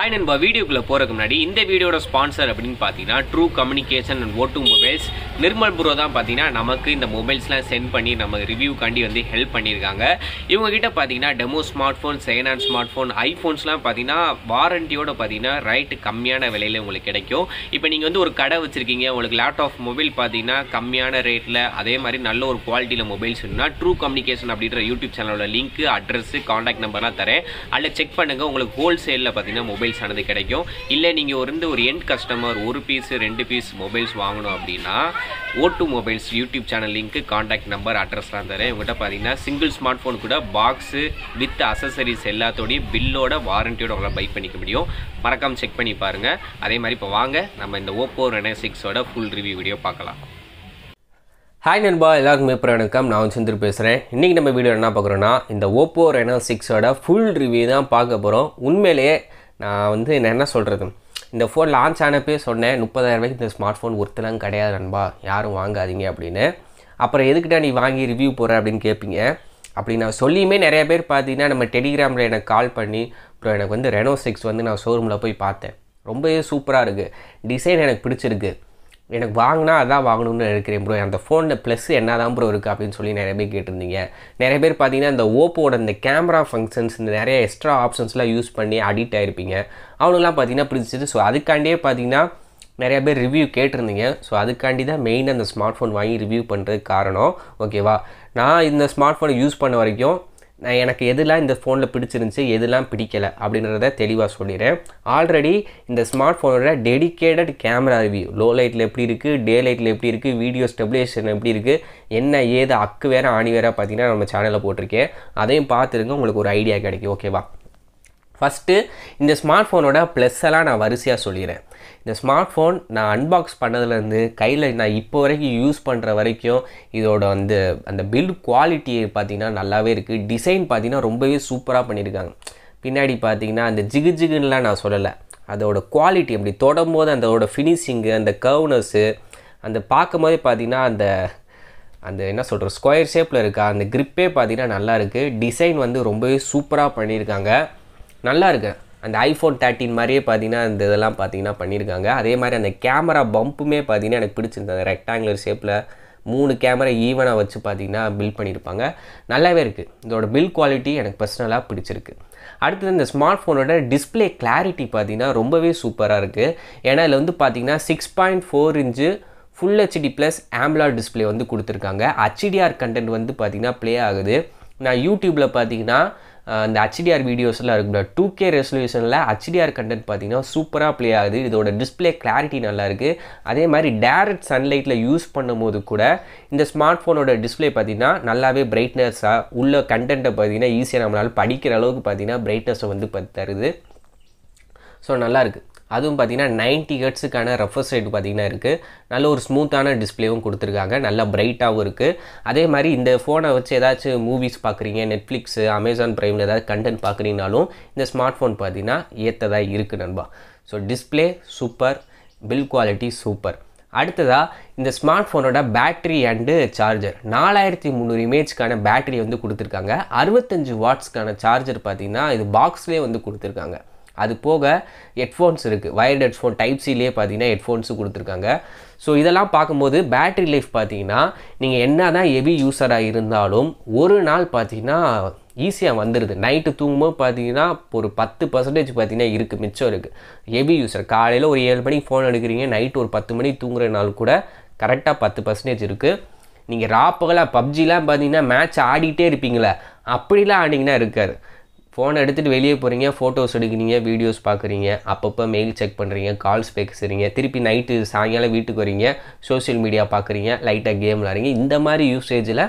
hi நண்பா வீடியோக்குள்ளே போகிறதுக்கு முன்னாடி இந்த வீடியோட ஸ்பான்சர் அப்படின்னு பார்த்தீங்கன்னா ட்ரூ கம்யூனிகேஷன் அண்ட் ஓட்டு மொபைல்ஸ் நிர்மல் ப்ரோ தான் பார்த்தீங்கன்னா நமக்கு இந்த மொபைல்ஸ்லாம் சென்ட் பண்ணி நம்ம ரிவ்யூக்காண்டி வந்து ஹெல்ப் பண்ணியிருக்காங்க இவங்ககிட்ட பார்த்தீங்கன்னா demo smartphone second hand smartphone ஐஃபோன்ஸ்லாம் பார்த்தீங்கன்னா வாரண்டியோட பார்த்தீங்கன்னா ரைட்டு கம்மியான விலையில் உங்களுக்கு கிடைக்கும் இப்போ நீங்கள் வந்து ஒரு கடை வச்சுருக்கீங்க உங்களுக்கு லேப்டாப் மொபைல் பார்த்தீங்கன்னா கம்மியான ரேட்டில் அதே மாதிரி நல்ல ஒரு குவாலிட்டியில் மொபைல்ஸ் இருந்தால் ட்ரூ கம்யூனிகேஷன் அப்படின்ற யூடியூப் சேனலோட லிங்க் அட்ரஸ் காண்டாக்ட் நம்பர்லாம் தரேன் அதில் செக் பண்ணுங்கள் உங்களுக்கு ஹோல்சேலில் பார்த்தீங்கன்னா மொபைல் மொபைல்ஸ் ஆனது கிடைக்கும் இல்லை நீங்கள் வந்து ஒரு எண்ட் கஸ்டமர் ஒரு பீஸ் ரெண்டு பீஸ் மொபைல்ஸ் வாங்கணும் அப்படின்னா ஓட்டு மொபைல்ஸ் யூடியூப் சேனல் லிங்க்கு காண்டாக்ட் நம்பர் அட்ரஸ்லாம் தரேன் உங்கள்கிட்ட பார்த்தீங்கன்னா சிங்கிள் ஸ்மார்ட் ஃபோன் கூட பாக்ஸு வித் அசசரிஸ் எல்லாத்தோடையும் பில்லோட வாரண்டியோட உங்களால் பை பண்ணிக்க முடியும் மறக்காமல் செக் பண்ணி பாருங்கள் அதே மாதிரி இப்போ வாங்க நம்ம இந்த ஓப்போ ரெனோ சிக்ஸோட ஃபுல் ரிவ்யூ வீடியோ பார்க்கலாம் ஹாய் நண்பா எல்லாருக்குமே அப்புறம் வணக்கம் நான் சந்திர பேசுகிறேன் இன்றைக்கி நம்ம வீடியோ என்ன பார்க்குறோன்னா இந்த ஓப்போ ரெனோ சிக்ஸோட ஃபுல் ரிவ்யூ தான் பார்க்க போகிறோம் உண்மையிலேயே நான் வந்து நான் என்ன சொல்கிறது இந்த ஃபோன் லான்ச் ஆனப்பே சொன்னேன் முப்பதாயிரரூபாய்க்கு இந்த ஸ்மார்ட் ஃபோன் ஒருத்தலாம் கிடையாது நண்பா யாரும் வாங்காதீங்க அப்படின்னு அப்புறம் எதுக்கிட்ட நீ வாங்கி ரிவ்யூ போகிற அப்படின்னு கேட்பீங்க அப்படி நான் சொல்லியுமே நிறைய பேர் பார்த்தீங்கன்னா நம்ம டெலிகிராமில் எனக்கு கால் பண்ணி அப்புறம் எனக்கு வந்து ரெனோ சிக்ஸ் வந்து நான் ஷோரூமில் போய் பார்த்தேன் ரொம்பவே சூப்பராக இருக்குது டிசைன் எனக்கு பிடிச்சிருக்கு எனக்கு வாங்கினா அதான் வாங்கணும்னு நினைக்கிறேன் ப்ரோ அந்த ஃபோனில் ப்ளஸ் என்ன தான் ப்ரோ இருக்குது அப்படின்னு சொல்லி நிறைய பேர் கேட்டிருந்தீங்க நிறைய பேர் பார்த்தீங்கன்னா இந்த ஓப்போட இந்த கேமரா ஃபங்க்ஷன்ஸ் இந்த நிறைய எக்ஸ்ட்ரா ஆப்ஷன்ஸ்லாம் யூஸ் பண்ணி அடிக்ட் ஆகிருப்பீங்க அவனுங்களாம் பார்த்தீங்கன்னா பிடிச்சிது ஸோ அதுக்காண்டியே பார்த்தீங்கன்னா நிறைய பேர் ரிவ்யூ கேட்டிருந்தீங்க ஸோ அதுக்காண்டி தான் மெயின் அந்த ஸ்மார்ட் ஃபோன் வாங்கி ரிவ்யூ பண்ணுறதுக்கு காரணம் ஓகேவா நான் இந்த ஸ்மார்ட் ஃபோனை யூஸ் பண்ண வரைக்கும் நான் எனக்கு எதுலாம் இந்த ஃபோனில் பிடிச்சிருந்துச்சி எதுலாம் பிடிக்கலை அப்படின்றத தெளிவாக சொல்லிடுறேன் ஆல்ரெடி இந்த ஸ்மார்ட் ஃபோனோட டெடிக்கேட்டட் கேமரா ரிவ்யூ லோ லைட்டில் எப்படி இருக்குது டே லைட்டில் எப்படி இருக்குது வீடியோ ஸ்டெபிலேஷன் எப்படி இருக்குது என்ன ஏது அக்கு வேறு ஆணி வேறு பார்த்திங்கன்னா நம்ம சேனலில் போட்டிருக்கேன் அதையும் பார்த்துருங்க உங்களுக்கு ஒரு ஐடியா கிடைக்கும் ஓகேவா ஃபஸ்ட்டு இந்த ஸ்மார்ட் ஃபோனோட ப்ளஸ் எல்லாம் நான் வரிசையாக சொல்லிடுறேன் இந்த ஸ்மார்ட் ஃபோன் நான் அன்பாக்ஸ் பண்ணதுலேருந்து கையில் நான் இப்போ வரைக்கும் யூஸ் பண்ணுற வரைக்கும் இதோட அந்த அந்த பில்ட் குவாலிட்டி பார்த்திங்கன்னா நல்லாவே இருக்குது டிசைன் பார்த்திங்கன்னா ரொம்பவே சூப்பராக பண்ணியிருக்காங்க பின்னாடி பார்த்திங்கன்னா அந்த ஜிகு ஜிகுன்னெலாம் நான் சொல்லலை அதோட குவாலிட்டி அப்படி தொடும் போது அதோட ஃபினிஷிங்கு அந்த கர்வ்னஸ்ஸு அந்த பார்க்கும் போதே பார்த்திங்கன்னா அந்த அந்த என்ன சொல்கிற ஸ்கொயர் ஷேப்பில் இருக்கா அந்த க்ரிப்பே பார்த்திங்கன்னா நல்லா இருக்குது டிசைன் வந்து ரொம்பவே சூப்பராக பண்ணியிருக்காங்க நல்லா இருக்கு அந்த ஐஃபோன் தேர்ட்டின் மாதிரியே பார்த்தீங்கன்னா அந்த இதெல்லாம் பார்த்தீங்கன்னா பண்ணியிருக்காங்க அதே மாதிரி அந்த கேமரா பம்புமே பார்த்தீங்கன்னா எனக்கு பிடிச்சிருந்தது ரெக்டாங்குலர் ஷேப்பில் மூணு கேமரா ஈவனாக வச்சு பார்த்தீங்கன்னா பில்ட் பண்ணியிருப்பாங்க நல்லாவே இருக்குது இதோட பில் குவாலிட்டி எனக்கு பர்சனலாக பிடிச்சிருக்கு அடுத்தது இந்த ஸ்மார்ட் ஃபோனோட டிஸ்பிளே கிளாரிட்டி பார்த்தீங்கன்னா ரொம்பவே சூப்பராக இருக்குது ஏன்னா இதில் வந்து பார்த்திங்கன்னா six point four inch full HD plus AMOLED display வந்து கொடுத்துருக்காங்க ஹச்டிஆர் கண்டென்ட் வந்து பார்த்திங்கன்னா ப்ளே ஆகுது நான் யூடியூப்பில் பார்த்தீங்கன்னா அந்த ஹச்டிஆர் வீடியோஸ்லாம் இருக்குல்ல டூ கே ரெசல்யூஷனில் ஹச்டிஆர் கண்டென்ட் பார்த்தீங்கன்னா சூப்பராக ப்ளே ஆகுது இதோட டிஸ்பிளே கிளாரிட்டி நல்லாயிருக்கு அதே மாதிரி டேரக்ட் சன்லைட்டில் யூஸ் பண்ணும்போது கூட இந்த ஸ்மார்ட் ஃபோனோட டிஸ்பிளே பார்த்திங்கன்னா நல்லாவே பிரைட்னஸாக உள்ள கண்டென்ட்டை பார்த்திங்கன்னா ஈஸியாக நம்மளால் படிக்கிற அளவுக்கு பார்த்திங்கன்னா பிரைட்னஸை வந்து தருது ஸோ நல்லாயிருக்கு அதுவும் பார்த்திங்கன்னா நைன்ட்டி கட்ஸுக்கான ரெஃபர்ஸ் சைடு பார்த்திங்கன்னா இருக்குது நல்ல ஒரு ஸ்மூத்தான டிஸ்பிளேவும் கொடுத்துருக்காங்க நல்லா பிரைட்டாகவும் இருக்குது அதே மாதிரி இந்த ஃபோனை வச்சு ஏதாச்சும் மூவிஸ் பார்க்குறீங்க நெட்ஃப்ளிக்ஸு அமேசான் ப்ரைமில் ஏதாவது கண்டென்ட் பார்க்குறீங்கனாலும் இந்த ஸ்மார்ட் ஃபோன் பார்த்திங்கன்னா ஏற்றதாக இருக்குது நண்பா so display super build quality super அடுத்ததாக இந்த ஸ்மார்ட் ஃபோனோட பேட்ரி அண்டு சார்ஜர் நாலாயிரத்தி முந்நூறு இமேஜ்க்கான பேட்டரி வந்து கொடுத்துருக்காங்க அறுபத்தஞ்சு வாட்ஸ்க்கான சார்ஜர் பார்த்திங்கன்னா இது பாக்ஸ்லேயே வந்து கொடுத்துருக்காங்க அது போக ஹெட்ஃபோன்ஸ் இருக்குது வயர்டு ஹெட்ஃபோன் டைப் சிலேயே பார்த்தீங்கன்னா ஹெட்ஃபோன்ஸும் கொடுத்துருக்காங்க ஸோ இதெல்லாம் பார்க்கும்போது பேட்ரி லைஃப் பார்த்தீங்கன்னா நீங்கள் என்ன தான் ஹெவி யூஸராக இருந்தாலும் ஒரு நாள் பார்த்தீங்கன்னா ஈஸியாக வந்துடுது நைட்டு தூங்கும்போது பார்த்தீங்கன்னா ஒரு பத்து பர்சன்டேஜ் பார்த்தீங்கன்னா இருக்குது மிச்சம் இருக்குது ஹெவி யூஸர் காலையில் ஒரு ஏழு மணிக்கு ஃபோன் எடுக்கிறீங்க நைட்டு ஒரு பத்து மணிக்கு தூங்குற நாள் கூட கரெக்டாக பத்து பர்சன்டேஜ் இருக்குது நீங்கள் ராப்பகலாக பப்ஜிலாம் பார்த்தீங்கன்னா மேட்ச் ஆடிட்டே இருப்பீங்களே அப்படிலாம் ஆடிங்கன்னா இருக்காது ஃபோனை எடுத்துகிட்டு வெளியே போகிறீங்க ஃபோட்டோஸ் எடுக்கிறீங்க வீடியோஸ் பார்க்குறீங்க அப்பப்போ மெயில் செக் பண்ணுறீங்க கால்ஸ் பேசுகிறீங்க திருப்பி நைட்டு சாயங்காலம் வீட்டுக்கு வரீங்க சோசியல் மீடியா பார்க்குறீங்க லைட்டாக கேம் விளாடுறீங்க இந்த மாதிரி யூசேஜில்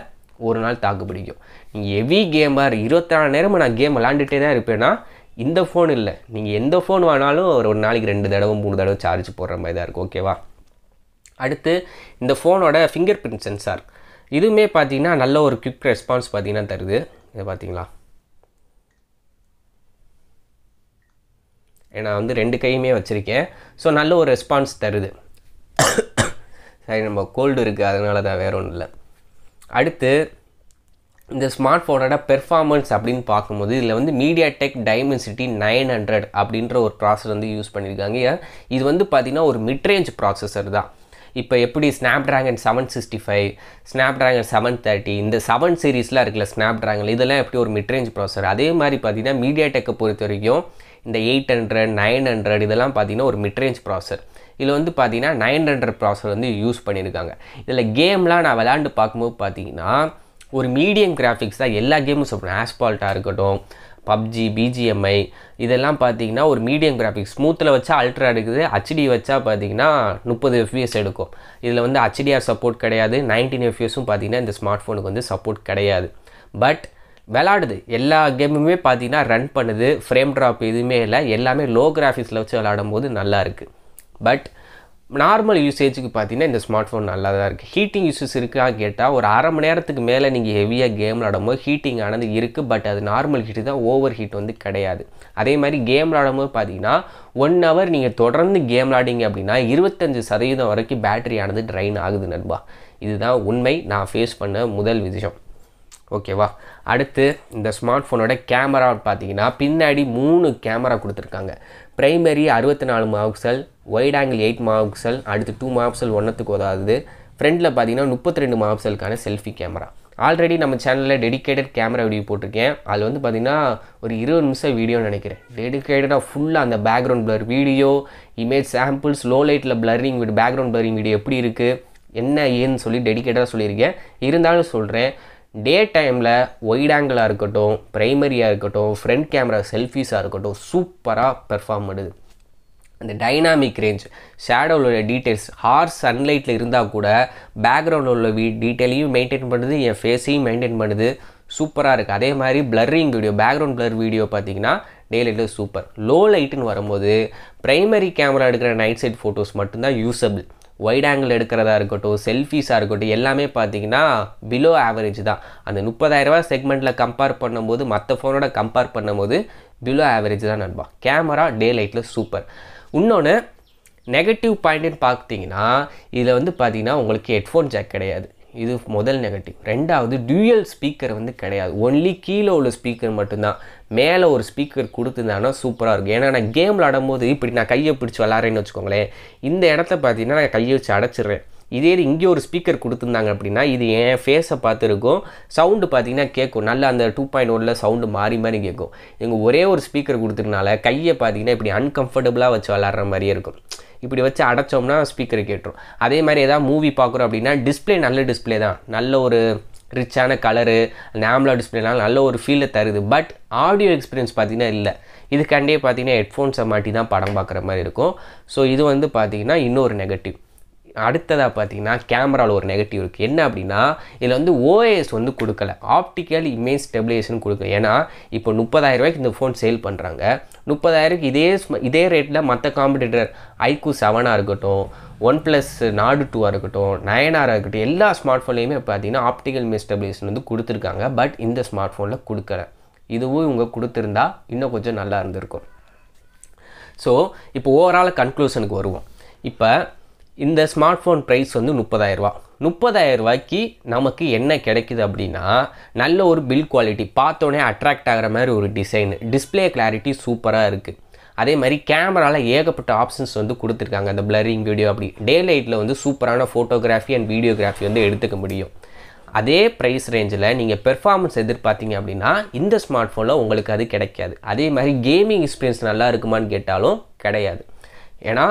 ஒரு நாள் தாக்கு பிடிக்கும் நீங்கள் ஹெவி கேமாக இருபத்தாறு நேரமும் நான் கேம் விளாண்டுட்டே தான் இருப்பேன்னா இந்த ஃபோன் இல்லை நீங்கள் எந்த ஃபோன் வேணாலும் ஒரு நாளைக்கு ரெண்டு தடவை மூணு தடவை சார்ஜ் போடுற மாதிரி தான் இருக்கும் ஓகேவா அடுத்து இந்த ஃபோனோட ஃபிங்கர் பிரிண்ட் சென்சார் இதுவுமே பார்த்தீங்கன்னா நல்ல ஒரு குவிக் ரெஸ்பான்ஸ் பார்த்தீங்கன்னா தருது இதை பார்த்தீங்களா ஏன்னா வந்து ரெண்டு கையுமே வச்சுருக்கேன் ஸோ நல்ல ஒரு ரெஸ்பான்ஸ் தருது சரி நம்ம கோல்டு இருக்குது அதனால தான் வேறு ஒன்றும் இல்லை அடுத்து இந்த ஸ்மார்ட் ஃபோனோட பெர்ஃபார்மன்ஸ் அப்படின்னு பார்க்கும்போது இதில் வந்து MediaTek Dimensity nine hundred அப்படின்ற ஒரு ப்ராசஸர் வந்து யூஸ் பண்ணியிருக்காங்க இது வந்து பார்த்திங்கன்னா ஒரு மிட்ரேஞ்ச் ப்ராசஸர் தான் இப்போ எப்படி Snapdragon seven sixty five Snapdragon seven thirty இந்த செவன் சீரீஸ்லாம் இருக்குல்ல ஸ்னாப் ட்ராகன் இதெல்லாம் எப்படி ஒரு மிட்ரேஞ்ச் ப்ராசஸர் அதே மாதிரி பார்த்திங்கன்னா மீடியா டெக்கை பொறுத்த வரைக்கும் இந்த எயிட் ஹண்ட்ரட் நைன் ஹண்ட்ரட் இதெல்லாம் பார்த்தீங்கன்னா ஒரு மிட்ரேஞ்ச் ப்ராசர் இதில் வந்து பார்த்தீங்கன்னா நைன் ஹண்ட்ரட் ப்ராசர் வந்து யூஸ் பண்ணியிருக்காங்க இதில் கேம்லாம் நான் விளாண்டு பார்க்கும்போது பார்த்தீங்கன்னா ஒரு மீடியம் கிராஃபிக்ஸ் தான் எல்லா கேமும் சொல்கிறேன் ஆஸ்பால்ட்டாக இருக்கட்டும் பப்ஜி பிஜிஎம்ஐ இதெல்லாம் பார்த்தீங்கன்னா ஒரு மீடியம் கிராஃபிக்ஸ் ஸ்மூத்தில் வச்சா அல்ட்ரா எடுக்குது ஹச்டி வச்சா பார்த்தீங்கன்னா முப்பது எஃபிஎஸ் எடுக்கும் இதில் வந்து ஹச்டிஆர் சப்போர்ட் கிடையாது நைன்டீன் எஃபிஎஸும் பார்த்தீங்கன்னா இந்த ஸ்மார்ட் ஃபோனுக்கு வந்து சப்போர்ட் கிடையாது பட் விளாடுது எல்லா கேமுமே பார்த்தீங்கன்னா ரன் பண்ணுது ஃப்ரேம் ட்ராப் எதுவுமே இல்லை எல்லாமே லோ கிராஃபிக்ஸில் வச்சு விளாடும் போது நல்லா இருக்குது பட் நார்மல் யூசேஜுக்கு பார்த்தீங்கன்னா இந்த ஸ்மார்ட் ஃபோன் நல்லா தான் இருக்குது ஹீட்டிங் இஷ்யூஸ் இருக்கா கேட்டால் ஒரு அரை மணி நேரத்துக்கு மேலே நீங்கள் ஹெவியாக கேம் விளாடும் போது ஹீட்டிங் ஆனது இருக்குது பட் அது நார்மல் ஹீட்டு தான் ஓவர் ஹீட் வந்து கிடையாது அதே மாதிரி கேம் விளாடும் போது பார்த்தீங்கன்னா ஒன் ஹவர் நீங்கள் தொடர்ந்து கேம் விளாடிங்க அப்படின்னா இருபத்தஞ்சு சதவீதம் வரைக்கும் பேட்டரி ஆனது ட்ரைன் ஆகுது நண்பா இதுதான் உண்மை நான் ஃபேஸ் பண்ண முதல் விஷயம் ஓகேவா அடுத்து இந்த ஸ்மார்ட் ஃபோனோட கேமரா பார்த்தீங்கன்னா பின்னாடி மூணு கேமரா கொடுத்துருக்காங்க ப்ரைமரி அறுபத்தி நாலு megapixel wide angle eight megapixel அடுத்து டூ மார்க்சல் ஒன்றுத்துக்கு உதாவது ஃப்ரண்டில் பார்த்தீங்கன்னா முப்பத்தி ரெண்டு மார்க்சலுக்கான செல்ஃபி கேமரா ஆல்ரெடி நம்ம சேனலில் டெடிக்கேட்டட் கேமரா வீடியோ போட்டிருக்கேன் அதில் வந்து பார்த்திங்கன்னா ஒரு இருபது நிமிஷம் வீடியோன்னு நினைக்கிறேன் டெடிக்கேட்டடாக ஃபுல்லாக அந்த background blur video image samples low லைட்டில் ப்ளரிங் வீடு பேக்ரவுண்ட் ப்ளரிங் வீடியோ எப்படி இருக்குது என்ன ஏன்னு சொல்லி டெடிக்கேட்டாக சொல்லியிருக்கேன் இருந்தாலும் சொல்கிறேன் டே டைமில் ஒயிட் ஆங்கிளாக இருக்கட்டும் ப்ரைமரியாக இருக்கட்டும் ஃப்ரண்ட் கேமரா செல்ஃபீஸாக இருக்கட்டும் சூப்பராக பெர்ஃபார்ம் பண்ணுது அந்த டைனாமிக் ரேஞ்ச் ஷேடோவில் உள்ள டீட்டெயில்ஸ் ஹார்ஸ் சன்லைட்டில் இருந்தால் கூட பேக்ரவுண்டில் உள்ள வீ டீட்டெயிலையும் மெயின்டைன் பண்ணுது என் ஃபேஸையும் மெயின்டைன் பண்ணுது சூப்பராக இருக்குது அதே மாதிரி blurring video background blur video பார்த்தீங்கன்னா டே லைட்டில் சூப்பர் லோ லைட்டுன்னு வரும்போது ப்ரைமரி கேமரா எடுக்கிற நைட் சைட் ஃபோட்டோஸ் மட்டும்தான் யூஸபிள் ஒயிட் ஆங்கிள் எடுக்கிறதா இருக்கட்டும் செல்ஃபீஸாக இருக்கட்டும் எல்லாமே பார்த்தீங்கன்னா பிலோ ஆவரேஜ் தான் அந்த முப்பதாயிரரூபா செக்மெண்ட்டில் கம்பேர் பண்ணும்போது மற்ற ஃபோனோட கம்பேர் பண்ணும்போது பிலோ ஆவரேஜ் தான் நண்பா கேமரா டே லைட்டில் சூப்பர் இன்னொன்று நெகட்டிவ் பாயிண்ட்டுன்னு பார்த்தீங்கன்னா இதில் வந்து பார்த்தீங்கன்னா உங்களுக்கு ஹெட்ஃபோன் ஜாக் கிடையாது இது முதல் நெகட்டிவ் ரெண்டாவது டியூயல் ஸ்பீக்கர் வந்து கிடையாது ஒன்லி கீழே உள்ள ஸ்பீக்கர் மட்டும்தான் மேலே ஒரு ஸ்பீக்கர் கொடுத்துருந்தாங்கன்னா சூப்பராக இருக்கும் ஏன்னா நான் கேம் போது இப்படி நான் கையை பிடிச்சி விளாட்றேன்னு வச்சுக்கோங்களேன் இந்த இடத்த பார்த்தீங்கன்னா நான் கையை வச்சு அடைச்சிடுறேன் இதே இது இங்கே ஒரு ஸ்பீக்கர் கொடுத்துருந்தாங்க அப்படின்னா இது என் ஃபேஸை பார்த்துருக்கும் சவுண்டு பார்த்தீங்கன்னா கேட்கும் நல்லா அந்த டூ பாயிண்ட் ஒனில் சவுண்டு மாறி மாறி கேட்கும் எங்கள் ஒரே ஒரு ஸ்பீக்கர் கொடுத்துருக்கனால கையை பார்த்தீங்கன்னா இப்படி அன்கம்ஃபர்டபுளாக வச்சு விளாட்ற மாதிரியே இருக்கும் இப்படி வச்சு அடைச்சோம்னா ஸ்பீக்கரை கேட்டுரும் அதே மாதிரி எதாவது மூவி பார்க்குறோம் அப்படின்னா டிஸ்பிளே நல்ல டிஸ்பிளே தான் நல்ல ஒரு ரிச்சான கலரு நேம்லா டிஸ்பிளேனால் நல்ல ஒரு ஃபீலை தருது பட் ஆடியோ எக்ஸ்பீரியன்ஸ் பார்த்திங்கன்னா இல்லை இதுக்காண்டே பார்த்தீங்கன்னா ஹெட்ஃபோன்ஸை மாட்டி தான் படம் பார்க்குற மாதிரி இருக்கும் ஸோ இது வந்து பார்த்திங்கன்னா இன்னொரு நெகட்டிவ் அடுத்ததாக பார்த்தீங்கன்னா கேமராவில் ஒரு நெகட்டிவ் இருக்குது என்ன அப்படின்னா இதில் வந்து ஓஎஸ் வந்து கொடுக்கல ஆப்டிக்கல் இமேஜ் ஸ்டெபிலைசேஷன் கொடுக்கல ஏன்னா இப்போ முப்பதாயிரம் ரூபாய்க்கு இந்த ஃபோன் சேல் பண்ணுறாங்க முப்பதாயிரக்கு இதே இதே ரேட்டில் மற்ற காம்படிட்டர் ஐக்கூ செவனாக இருக்கட்டும் ஒன் ப்ளஸ் நாடு டூவாக இருக்கட்டும் நயனாராக இருக்கட்டும் எல்லா ஸ்மார்ட் ஃபோன்லேயுமே பார்த்தீங்கன்னா ஆப்டிக்கல் இமேஜ் ஸ்டெபிலைசேஷன் வந்து கொடுத்துருக்காங்க பட் இந்த ஸ்மார்ட் ஃபோனில் கொடுக்கல இதுவும் இவங்க கொடுத்துருந்தா இன்னும் கொஞ்சம் நல்லா இருந்திருக்கும் ஸோ இப்போ ஓவரால் கன்க்ளூஷனுக்கு வருவோம் இப்போ இந்த ஸ்மார்ட் ஃபோன் ப்ரைஸ் வந்து முப்பதாயிரரூபா முப்பதாயிரரூபாய்க்கு நமக்கு என்ன கிடைக்குது அப்படின்னா நல்ல ஒரு பில் குவாலிட்டி பார்த்தோன்னே அட்ராக்ட் ஆகிற மாதிரி ஒரு டிசைன் டிஸ்பிளே கிளாரிட்டி சூப்பராக இருக்குது அதே மாதிரி கேமராவில் ஏகப்பட்ட ஆப்ஷன்ஸ் வந்து கொடுத்துருக்காங்க அந்த பிளரிங் வீடியோ அப்படி டே லைட்டில் வந்து சூப்பரான ஃபோட்டோகிராஃபி அண்ட் வீடியோகிராஃபி வந்து எடுத்துக்க முடியும் அதே ப்ரைஸ் ரேஞ்சில் நீங்கள் பெர்ஃபார்மன்ஸ் எதிர்பார்த்தீங்க அப்படின்னா இந்த ஸ்மார்ட் ஃபோனில் உங்களுக்கு அது கிடைக்காது அதே மாதிரி கேமிங் எக்ஸ்பீரியன்ஸ் நல்லா இருக்குமான்னு கேட்டாலும் கிடையாது ஏன்னா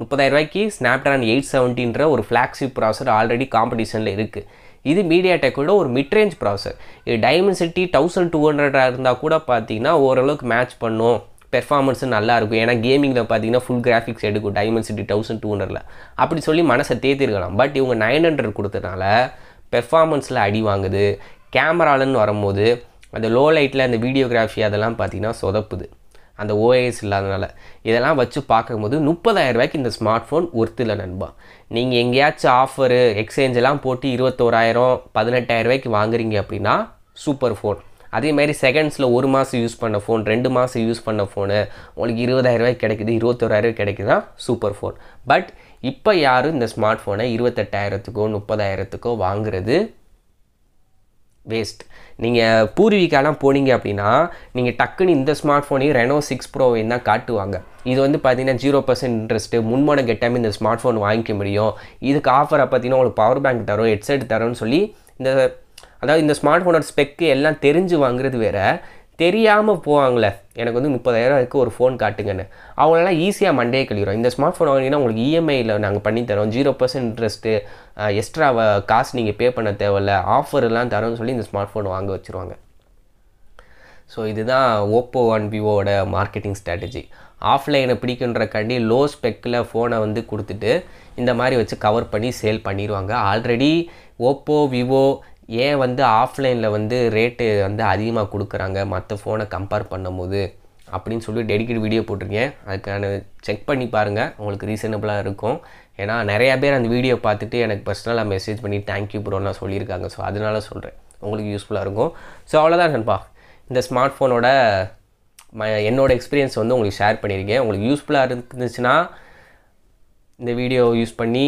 முப்பதாயிரம் ரூபாய்க்கு ஸ்னாப்ட்ராகன் எயிட் செவன்ட்டின்ற ஒரு ஃப்ளாக்ஷிப் ப்ராசர் ஆல்ரெடி காம்படிஷனில் இருக்குது இது மீடியா டெக்கோட ஒரு மிட்ரேஞ்ச் ப்ராசர் இது சிட்டி தௌசண்ட் டூ ஹண்ட்ரடாக இருந்தால் கூட பார்த்தீங்கன்னா ஓரளவுக்கு மேட்ச் பண்ணும் பெர்ஃபார்மன்ஸும் நல்லாயிருக்கும் ஏன்னா கேமிங்கில் பார்த்தீங்கன்னா ஃபுல் கிராஃபிக்ஸ் எடுக்கும் சிட்டி தௌசண்ட் டூ ஹண்ட்ரடில் அப்படி சொல்லி மனசை தேத்திருக்கலாம் பட் இவங்க நைன் ஹண்ட்ரட் கொடுத்ததுனால பெர்ஃபார்மன்ஸில் அடி வாங்குது கேமராலன்னு வரும்போது அந்த லோ லைட்டில் அந்த வீடியோகிராஃபி அதெல்லாம் பார்த்திங்கன்னா சொதப்புது அந்த ஓஎஸ் இல்லாதனால இதெல்லாம் வச்சு பார்க்கும்போது முப்பதாயிரம் ரூபாய்க்கு இந்த ஸ்மார்ட் ஃபோன் ஒருத்தில் நண்பா நீங்கள் எங்கேயாச்சும் ஆஃபரு எக்ஸ்சேஞ்செல்லாம் போட்டு இருபத்தோராயிரம் பதினெட்டாயிரம் ரூபாய்க்கு வாங்குறீங்க அப்படின்னா சூப்பர் ஃபோன் அதேமாதிரி செகண்ட்ஸில் ஒரு மாதம் யூஸ் பண்ண ஃபோன் ரெண்டு மாதம் யூஸ் பண்ண ஃபோனு உங்களுக்கு ரூபாய்க்கு கிடைக்குது இருபத்தோராயிரம் கிடைக்குதுதான் சூப்பர் ஃபோன் பட் இப்போ யாரும் இந்த ஸ்மார்ட் ஃபோனை இருபத்தெட்டாயிரத்துக்கோ முப்பதாயிரத்துக்கோ வாங்குறது வேஸ்ட் நீங்கள் பூர்வீகாலாம் போனீங்க அப்படின்னா நீங்கள் டக்குன்னு இந்த ஸ்மார்ட் ஃபோனையும் ரெனோ சிக்ஸ் ப்ரோவையும் தான் காட்டுவாங்க இது வந்து பார்த்தீங்கன்னா ஜீரோ பர்சன்ட் இன்ட்ரெஸ்ட்டு முன்மான கெட்டாமல் இந்த ஸ்மார்ட் ஃபோன் வாங்கிக்க முடியும் இதுக்கு ஆஃபரை பார்த்தீங்கன்னா உங்களுக்கு பவர் பேங்க் தரும் ஹெட்செட் தரோன்னு சொல்லி இந்த அதாவது இந்த ஸ்மார்ட் ஃபோனோட ஸ்பெக்கு எல்லாம் தெரிஞ்சு வாங்குறது வேறு தெரியாமல் போவாங்களே எனக்கு வந்து முப்பதாயிரம் இருக்குது ஒரு ஃபோன் காட்டுங்கன்னு அவங்களெல்லாம் ஈஸியாக மண்டே கழிவுறோம் இந்த ஸ்மார்ட் ஃபோன் வாங்கினீங்கன்னா உங்களுக்கு இஎம்ஐயில் நாங்கள் பண்ணித்தரோம் ஜீரோ பர்சன்ட் இன்ட்ரெஸ்ட்டு எக்ஸ்ட்ரா காசு நீங்கள் பே பண்ண தேவையில்ல ஆஃபர்லாம் தரோம்னு சொல்லி இந்த ஸ்மார்ட் ஃபோன் வாங்க வச்சுருவாங்க ஸோ இதுதான் ஓப்போ ஒன் விவோட மார்க்கெட்டிங் ஸ்ட்ராட்டஜி ஆஃப்லைனை பிடிக்குன்றக்காண்டி லோ ஸ்பெக்கில் ஃபோனை வந்து கொடுத்துட்டு இந்த மாதிரி வச்சு கவர் பண்ணி சேல் பண்ணிடுவாங்க ஆல்ரெடி ஓப்போ விவோ ஏன் வந்து ஆஃப்லைனில் வந்து ரேட்டு வந்து அதிகமாக கொடுக்குறாங்க மற்ற ஃபோனை கம்பேர் பண்ணும்போது அப்படின்னு சொல்லி டெடிக்கேட் வீடியோ போட்டிருக்கேன் அதுக்கான செக் பண்ணி பாருங்கள் உங்களுக்கு ரீசனபிளாக இருக்கும் ஏன்னா நிறையா பேர் அந்த வீடியோ பார்த்துட்டு எனக்கு பர்சனலாக மெசேஜ் பண்ணி தேங்க்யூ ப்ரோன்னா சொல்லியிருக்காங்க ஸோ அதனால சொல்கிறேன் உங்களுக்கு யூஸ்ஃபுல்லாக இருக்கும் ஸோ அவ்வளோதான் நண்பா இந்த ஸ்மார்ட் ஃபோனோட ம என்னோடய எக்ஸ்பீரியன்ஸ் வந்து உங்களுக்கு ஷேர் பண்ணியிருக்கேன் உங்களுக்கு யூஸ்ஃபுல்லாக இருந்துச்சுன்னா இந்த வீடியோ யூஸ் பண்ணி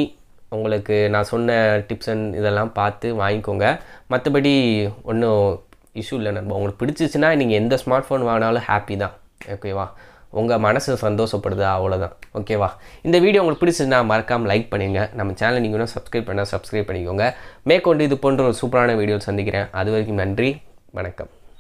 உங்களுக்கு நான் சொன்ன டிப்ஸ் அண்ட் இதெல்லாம் பார்த்து வாங்கிக்கோங்க மற்றபடி ஒன்றும் இஷ்யூ இல்லை நண்பா உங்களுக்கு பிடிச்சிச்சின்னா நீங்கள் எந்த ஸ்மார்ட் ஃபோன் வாங்கினாலும் ஹாப்பி தான் ஓகேவா உங்கள் மனசு சந்தோஷப்படுது அவ்வளோதான் ஓகேவா இந்த வீடியோ உங்களுக்கு பிடிச்சிச்சுன்னா மறக்காமல் லைக் பண்ணுங்க நம்ம சேனல் நீங்கள் வேணும் சப்ஸ்கிரைப் பண்ணால் சப்ஸ்கிரைப் பண்ணிக்கோங்க மேற்கொண்டு இது போன்ற ஒரு சூப்பரான வீடியோ சந்திக்கிறேன் அது வரைக்கும் நன்றி வணக்கம்